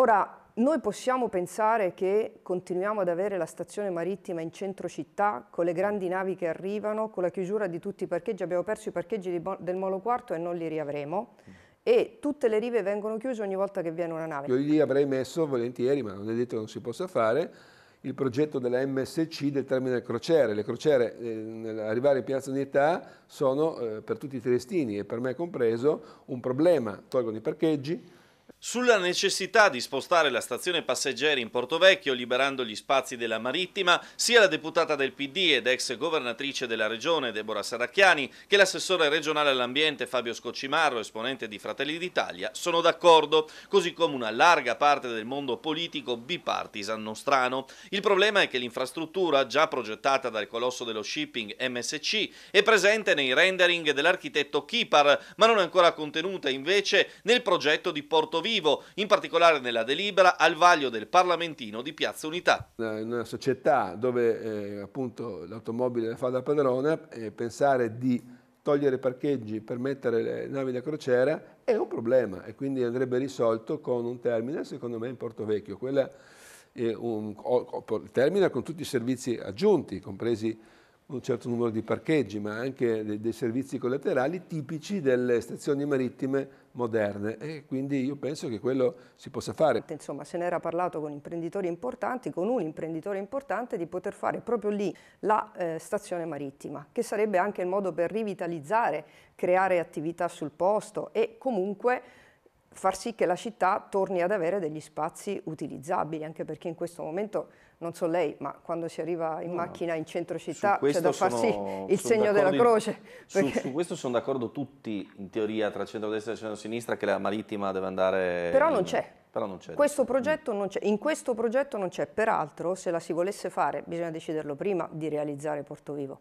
Ora, noi possiamo pensare che continuiamo ad avere la stazione marittima in centro città, con le grandi navi che arrivano, con la chiusura di tutti i parcheggi, abbiamo perso i parcheggi del Molo Quarto e non li riavremo e tutte le rive vengono chiuse ogni volta che viene una nave. Io lì avrei messo volentieri, ma non è detto che non si possa fare, il progetto della MSC del terminal crociere. Le crociere eh, nell'arrivare in Piazza Unità sono eh, per tutti i triestini e per me compreso un problema. Tolgono i parcheggi, sulla necessità di spostare la stazione passeggeri in Porto Vecchio, liberando gli spazi della marittima, sia la deputata del PD ed ex governatrice della regione Deborah Saracchiani che l'assessore regionale all'ambiente Fabio Scoccimarro, esponente di Fratelli d'Italia, sono d'accordo, così come una larga parte del mondo politico bipartisan nostrano. Il problema è che l'infrastruttura, già progettata dal colosso dello shipping MSC, è presente nei rendering dell'architetto Kipar, ma non è ancora contenuta invece nel progetto di Porto Vecchio vivo, in particolare nella delibera al vaglio del Parlamentino di Piazza Unità. Eh, in una società dove eh, appunto l'automobile fa da padrona, eh, pensare di togliere parcheggi per mettere le navi da crociera è un problema e quindi andrebbe risolto con un terminal, secondo me in Porto Vecchio. Quella è un, terminal con tutti i servizi aggiunti, compresi un certo numero di parcheggi, ma anche dei, dei servizi collaterali tipici delle stazioni marittime moderne e quindi io penso che quello si possa fare. Insomma, se n'era parlato con imprenditori importanti, con un imprenditore importante di poter fare proprio lì la eh, stazione marittima, che sarebbe anche il modo per rivitalizzare, creare attività sul posto e comunque far sì che la città torni ad avere degli spazi utilizzabili, anche perché in questo momento, non so lei, ma quando si arriva in macchina in centro città c'è da far sì il segno della croce. Perché... Su, questo sono d'accordo tutti, in teoria, tra centro-destra e centro-sinistra, che la marittima deve andare... Però in... non c'è. Però non c'è. Questo mm. progetto non c'è. In questo progetto non c'è. Peraltro, se la si volesse fare, bisogna deciderlo prima di realizzare Porto Vivo.